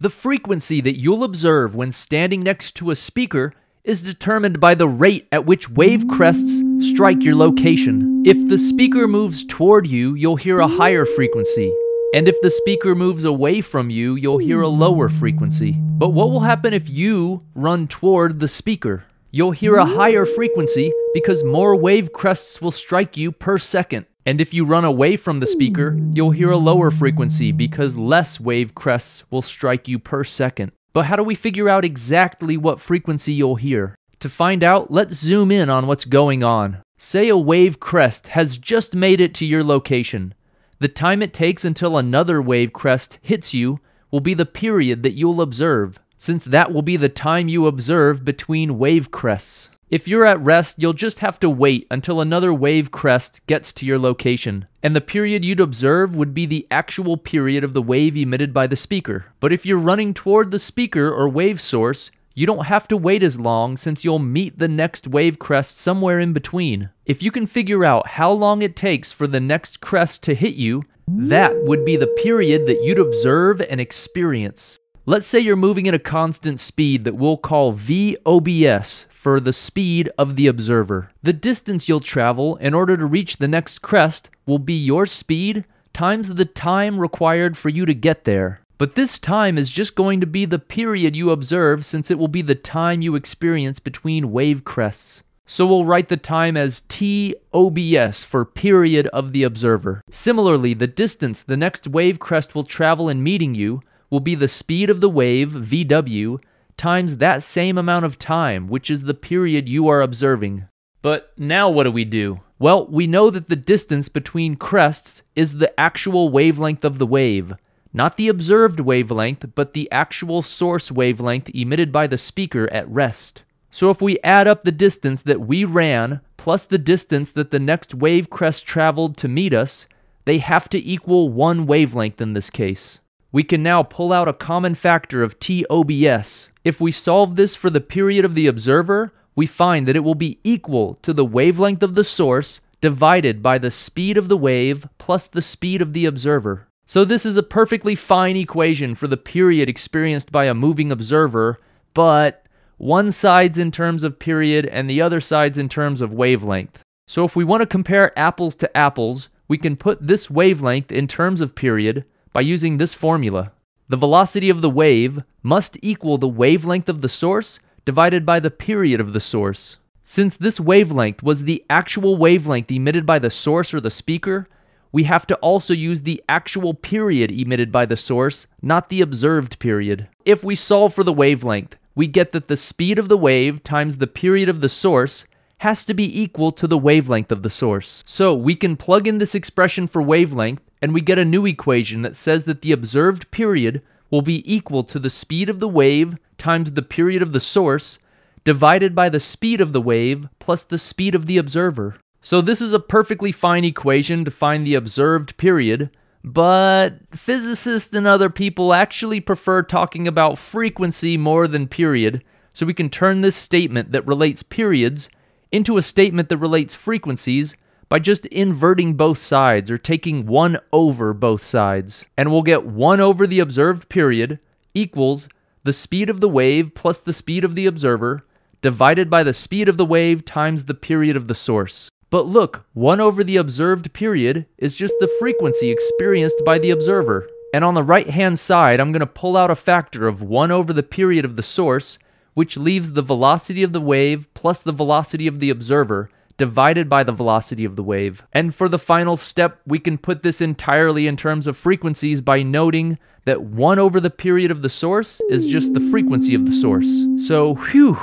The frequency that you'll observe when standing next to a speaker is determined by the rate at which wave crests strike your location. If the speaker moves toward you, you'll hear a higher frequency. And if the speaker moves away from you, you'll hear a lower frequency. But what will happen if you run toward the speaker? You'll hear a higher frequency because more wave crests will strike you per second. And if you run away from the speaker, you'll hear a lower frequency because less wave crests will strike you per second. But how do we figure out exactly what frequency you'll hear? To find out, let's zoom in on what's going on. Say a wave crest has just made it to your location. The time it takes until another wave crest hits you will be the period that you'll observe, since that will be the time you observe between wave crests. If you're at rest, you'll just have to wait until another wave crest gets to your location, and the period you'd observe would be the actual period of the wave emitted by the speaker. But if you're running toward the speaker or wave source, you don't have to wait as long since you'll meet the next wave crest somewhere in between. If you can figure out how long it takes for the next crest to hit you, that would be the period that you'd observe and experience. Let's say you're moving at a constant speed that we'll call VOBS for the speed of the observer. The distance you'll travel in order to reach the next crest will be your speed times the time required for you to get there. But this time is just going to be the period you observe since it will be the time you experience between wave crests. So we'll write the time as TOBS for period of the observer. Similarly, the distance the next wave crest will travel in meeting you will be the speed of the wave, VW, times that same amount of time, which is the period you are observing. But now what do we do? Well, we know that the distance between crests is the actual wavelength of the wave. Not the observed wavelength, but the actual source wavelength emitted by the speaker at rest. So if we add up the distance that we ran, plus the distance that the next wave crest traveled to meet us, they have to equal one wavelength in this case we can now pull out a common factor of TOBS. If we solve this for the period of the observer, we find that it will be equal to the wavelength of the source divided by the speed of the wave plus the speed of the observer. So this is a perfectly fine equation for the period experienced by a moving observer, but one side's in terms of period and the other side's in terms of wavelength. So if we want to compare apples to apples, we can put this wavelength in terms of period by using this formula. The velocity of the wave must equal the wavelength of the source divided by the period of the source. Since this wavelength was the actual wavelength emitted by the source or the speaker, we have to also use the actual period emitted by the source, not the observed period. If we solve for the wavelength, we get that the speed of the wave times the period of the source has to be equal to the wavelength of the source. So we can plug in this expression for wavelength and we get a new equation that says that the observed period will be equal to the speed of the wave times the period of the source divided by the speed of the wave plus the speed of the observer. So this is a perfectly fine equation to find the observed period, but physicists and other people actually prefer talking about frequency more than period, so we can turn this statement that relates periods into a statement that relates frequencies by just inverting both sides or taking 1 over both sides. And we'll get 1 over the observed period equals the speed of the wave plus the speed of the observer divided by the speed of the wave times the period of the source. But look, 1 over the observed period is just the frequency experienced by the observer. And on the right hand side, I'm going to pull out a factor of 1 over the period of the source which leaves the velocity of the wave plus the velocity of the observer divided by the velocity of the wave. And for the final step, we can put this entirely in terms of frequencies by noting that 1 over the period of the source is just the frequency of the source. So, whew,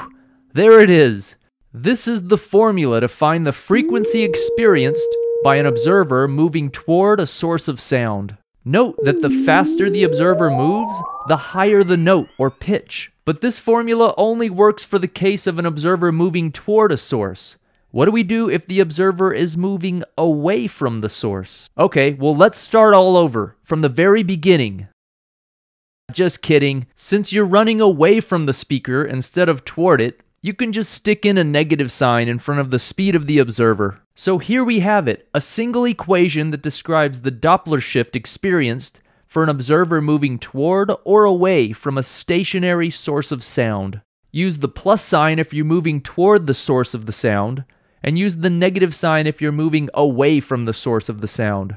there it is. This is the formula to find the frequency experienced by an observer moving toward a source of sound. Note that the faster the observer moves, the higher the note or pitch. But this formula only works for the case of an observer moving toward a source. What do we do if the observer is moving away from the source? Okay, well, let's start all over from the very beginning. Just kidding. Since you're running away from the speaker instead of toward it, you can just stick in a negative sign in front of the speed of the observer. So here we have it, a single equation that describes the Doppler shift experienced for an observer moving toward or away from a stationary source of sound. Use the plus sign if you're moving toward the source of the sound, and use the negative sign if you're moving away from the source of the sound.